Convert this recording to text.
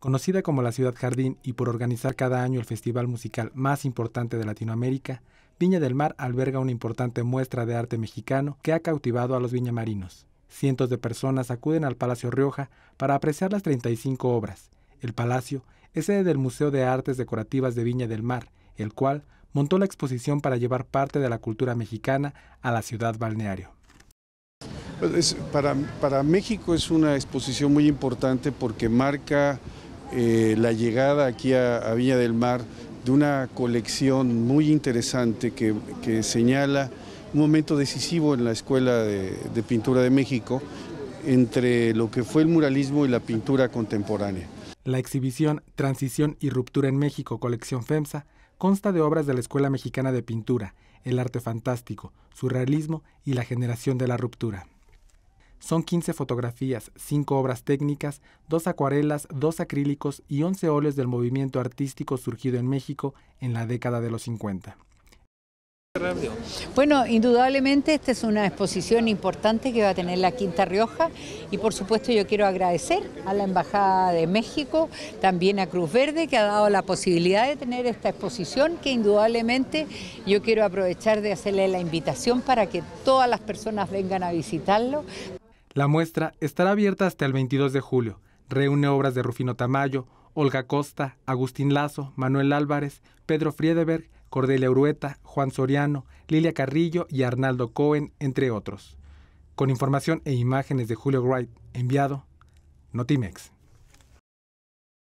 Conocida como la Ciudad Jardín y por organizar cada año el festival musical más importante de Latinoamérica, Viña del Mar alberga una importante muestra de arte mexicano que ha cautivado a los viñamarinos. Cientos de personas acuden al Palacio Rioja para apreciar las 35 obras. El palacio es sede del Museo de Artes Decorativas de Viña del Mar, el cual montó la exposición para llevar parte de la cultura mexicana a la ciudad balneario. Para, para México es una exposición muy importante porque marca eh, la llegada aquí a, del Mar de una colección muy interesante que, señala un momento decisivo en la Escuela de, de Pintura de México entre lo que fue el muralismo y la pintura contemporánea. La exhibición Transición y Ruptura en México, colección FEMSA, consta de obras de la Escuela Mexicana de Pintura, el arte fantástico, surrealismo y la generación de la ruptura. Son 15 fotografías, 5 obras técnicas, 2 acuarelas, 2 acrílicos y 11 óleos del movimiento artístico surgido en México en la década de los 50. Bueno, indudablemente esta es una exposición importante que va a tener la Quinta Rioja y por supuesto yo quiero agradecer a la Embajada de México, también a Cruz Verde que ha dado la posibilidad de tener esta exposición que indudablemente yo quiero aprovechar de hacerle la invitación para que todas las personas vengan a visitarlo, la muestra estará abierta hasta el 22 de julio. Reúne obras de Rufino Tamayo, Olga Costa, Agustín Lazo, Manuel Álvarez, Pedro Friedeberg, Cordelia Urueta, Juan Soriano, Lilia Carrillo y Arnaldo Cohen, entre otros. Con información e imágenes de Julio Wright, enviado Notimex.